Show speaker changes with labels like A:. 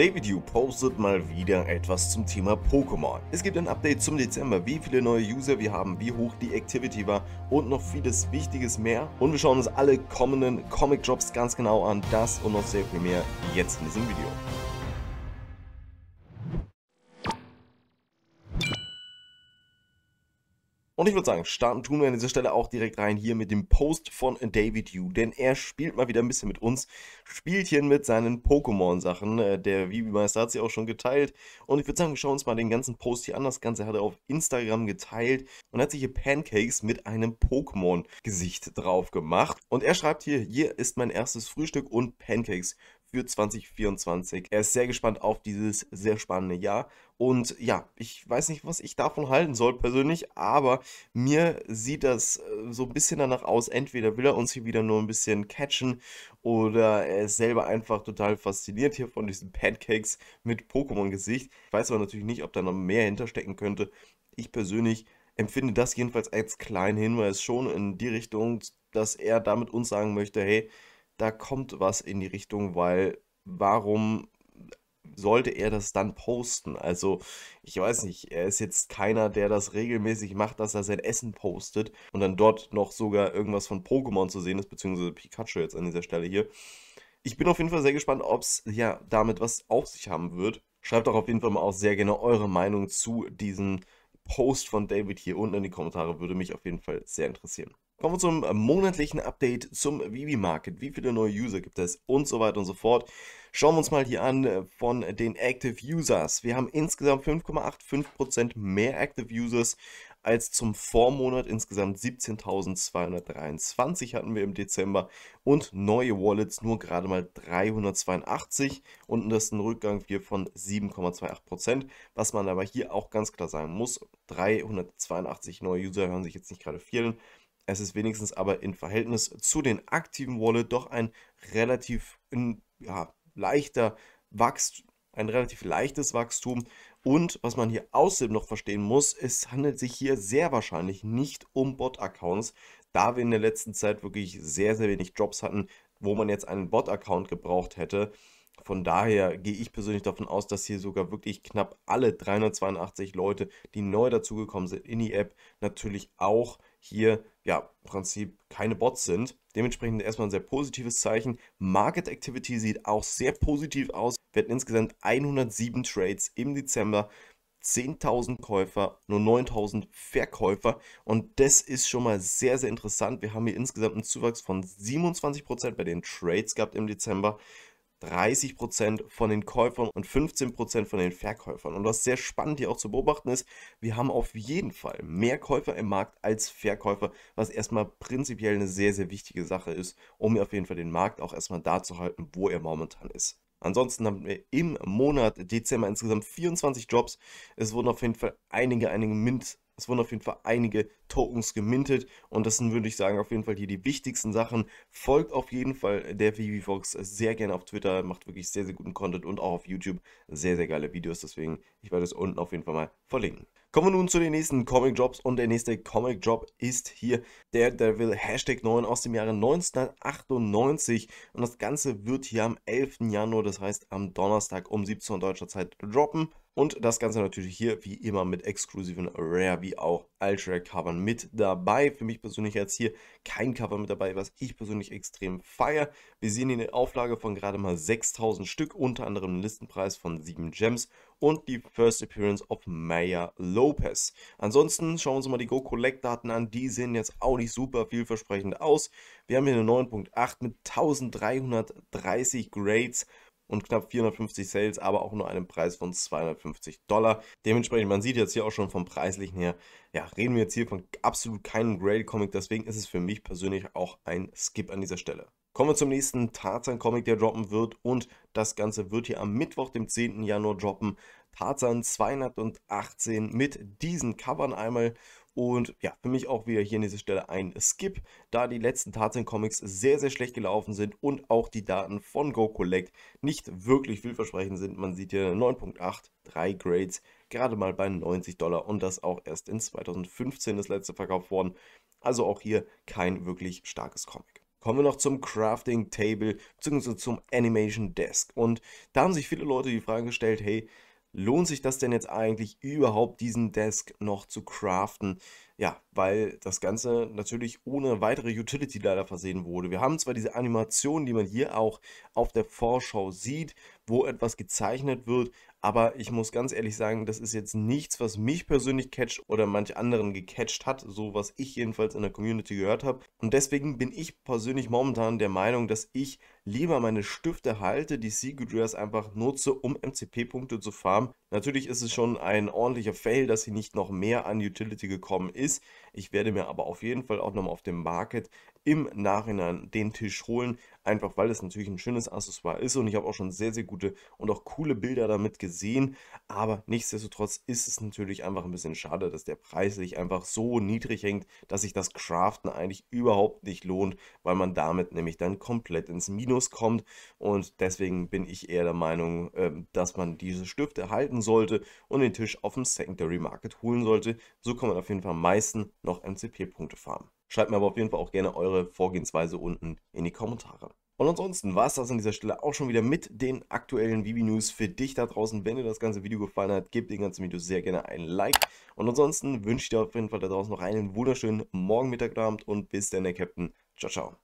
A: David Yu postet mal wieder etwas zum Thema Pokémon. Es gibt ein Update zum Dezember, wie viele neue User wir haben, wie hoch die Activity war und noch vieles Wichtiges mehr. Und wir schauen uns alle kommenden Comic Drops ganz genau an, das und noch sehr viel mehr jetzt in diesem Video. Und ich würde sagen, starten tun wir an dieser Stelle auch direkt rein hier mit dem Post von David Yu, denn er spielt mal wieder ein bisschen mit uns Spielchen mit seinen Pokémon-Sachen. Äh, der Vivi-Meister hat sie auch schon geteilt. Und ich würde sagen, wir schauen uns mal den ganzen Post hier an. Das Ganze hat er auf Instagram geteilt und hat sich hier Pancakes mit einem Pokémon-Gesicht drauf gemacht. Und er schreibt hier, hier ist mein erstes Frühstück und Pancakes für 2024. Er ist sehr gespannt auf dieses sehr spannende Jahr. Und ja, ich weiß nicht, was ich davon halten soll persönlich, aber mir sieht das äh, so ein bisschen danach aus. Entweder will er uns hier wieder nur ein bisschen catchen oder er ist selber einfach total fasziniert hier von diesen Pancakes mit Pokémon-Gesicht. Ich weiß aber natürlich nicht, ob da noch mehr hinterstecken könnte. Ich persönlich empfinde das jedenfalls als kleinen Hinweis schon in die Richtung, dass er damit uns sagen möchte, hey, da kommt was in die Richtung, weil warum sollte er das dann posten? Also, ich weiß nicht, er ist jetzt keiner, der das regelmäßig macht, dass er sein Essen postet und dann dort noch sogar irgendwas von Pokémon zu sehen ist, beziehungsweise Pikachu jetzt an dieser Stelle hier. Ich bin auf jeden Fall sehr gespannt, ob es ja damit was auf sich haben wird. Schreibt doch auf jeden Fall mal auch sehr gerne eure Meinung zu diesem Post von David hier unten in die Kommentare. Würde mich auf jeden Fall sehr interessieren. Kommen wir zum äh, monatlichen Update zum Vivi Market. Wie viele neue User gibt es und so weiter und so fort. Schauen wir uns mal hier an äh, von den Active Users. Wir haben insgesamt 5,85% mehr Active Users als zum Vormonat. Insgesamt 17.223 hatten wir im Dezember und neue Wallets nur gerade mal 382 und das ist ein Rückgang hier von 7,28%. Was man aber hier auch ganz klar sagen muss, 382 neue User hören sich jetzt nicht gerade vielen. Es ist wenigstens aber im Verhältnis zu den aktiven Wallet doch ein relativ ja, leichter Wachstum, ein relativ leichtes Wachstum. Und was man hier außerdem noch verstehen muss, es handelt sich hier sehr wahrscheinlich nicht um Bot-Accounts, da wir in der letzten Zeit wirklich sehr, sehr wenig Jobs hatten, wo man jetzt einen Bot-Account gebraucht hätte. Von daher gehe ich persönlich davon aus, dass hier sogar wirklich knapp alle 382 Leute, die neu dazugekommen sind in die App, natürlich auch hier ja im Prinzip keine Bots sind. Dementsprechend erstmal ein sehr positives Zeichen. Market Activity sieht auch sehr positiv aus. Wir hatten insgesamt 107 Trades im Dezember. 10.000 Käufer, nur 9.000 Verkäufer und das ist schon mal sehr, sehr interessant. Wir haben hier insgesamt einen Zuwachs von 27% bei den Trades gehabt im Dezember 30% von den Käufern und 15% von den Verkäufern. Und was sehr spannend hier auch zu beobachten ist, wir haben auf jeden Fall mehr Käufer im Markt als Verkäufer, was erstmal prinzipiell eine sehr, sehr wichtige Sache ist, um auf jeden Fall den Markt auch erstmal da zu halten, wo er momentan ist. Ansonsten haben wir im Monat Dezember insgesamt 24 Jobs. Es wurden auf jeden Fall einige, einige MINT es wurden auf jeden Fall einige Tokens gemintet und das sind, würde ich sagen, auf jeden Fall hier die wichtigsten Sachen. Folgt auf jeden Fall der ViviFox sehr gerne auf Twitter, macht wirklich sehr, sehr guten Content und auch auf YouTube sehr, sehr geile Videos. Deswegen, ich werde es unten auf jeden Fall mal verlinken. Kommen wir nun zu den nächsten Comic Drops und der nächste Comic Drop ist hier der Devil Hashtag 9 aus dem Jahre 1998 und das Ganze wird hier am 11. Januar, das heißt am Donnerstag um 17 Uhr deutscher Zeit droppen. Und das Ganze natürlich hier wie immer mit exklusiven Rare wie auch Ultra Covern mit dabei. Für mich persönlich jetzt hier kein Cover mit dabei, was ich persönlich extrem feiere. Wir sehen hier eine Auflage von gerade mal 6000 Stück, unter anderem einen Listenpreis von 7 Gems und die First Appearance of Maya Lopez. Ansonsten schauen wir uns mal die Go Collect Daten an, die sehen jetzt auch nicht super vielversprechend aus. Wir haben hier eine 9.8 mit 1330 Grades und knapp 450 Sales, aber auch nur einen Preis von 250 Dollar. Dementsprechend, man sieht jetzt hier auch schon vom Preislichen her, ja, reden wir jetzt hier von absolut keinem Grail-Comic, deswegen ist es für mich persönlich auch ein Skip an dieser Stelle. Kommen wir zum nächsten Tarzan-Comic, der droppen wird und das Ganze wird hier am Mittwoch, dem 10. Januar droppen. Tarzan 218 mit diesen Covern einmal und ja, für mich auch wieder hier an dieser Stelle ein Skip, da die letzten Tarzan-Comics sehr, sehr schlecht gelaufen sind und auch die Daten von Go Collect nicht wirklich vielversprechend sind. Man sieht hier 9.8, 3 Grades, gerade mal bei 90 Dollar und das auch erst in 2015 das letzte verkauft worden. Also auch hier kein wirklich starkes Comic. Kommen wir noch zum Crafting Table bzw. zum Animation Desk. Und da haben sich viele Leute die Frage gestellt, hey, lohnt sich das denn jetzt eigentlich überhaupt, diesen Desk noch zu craften? Ja, weil das Ganze natürlich ohne weitere Utility leider versehen wurde. Wir haben zwar diese Animation, die man hier auch auf der Vorschau sieht, wo etwas gezeichnet wird, aber ich muss ganz ehrlich sagen, das ist jetzt nichts, was mich persönlich catcht oder manch anderen gecatcht hat, so was ich jedenfalls in der Community gehört habe. Und deswegen bin ich persönlich momentan der Meinung, dass ich lieber meine Stifte halte, die Seagoodrears einfach nutze, um MCP-Punkte zu farmen. Natürlich ist es schon ein ordentlicher Fail, dass sie nicht noch mehr an Utility gekommen ist ist. Ich werde mir aber auf jeden Fall auch nochmal auf dem Market im Nachhinein den Tisch holen, einfach weil das natürlich ein schönes Accessoire ist und ich habe auch schon sehr, sehr gute und auch coole Bilder damit gesehen, aber nichtsdestotrotz ist es natürlich einfach ein bisschen schade, dass der Preis sich einfach so niedrig hängt, dass sich das Craften eigentlich überhaupt nicht lohnt, weil man damit nämlich dann komplett ins Minus kommt und deswegen bin ich eher der Meinung, ähm, dass man diese Stifte halten sollte und den Tisch auf dem Secondary Market holen sollte. So kann man auf jeden Fall meistens meisten noch MCP-Punkte farmen. Schreibt mir aber auf jeden Fall auch gerne eure Vorgehensweise unten in die Kommentare. Und ansonsten war es das an dieser Stelle auch schon wieder mit den aktuellen Vivi News für dich da draußen. Wenn dir das ganze Video gefallen hat, gib dem ganzen Video sehr gerne ein Like. Und ansonsten wünsche ich dir auf jeden Fall da draußen noch einen wunderschönen Morgen, Mittag, Abend und bis dann, der Captain. Ciao, ciao.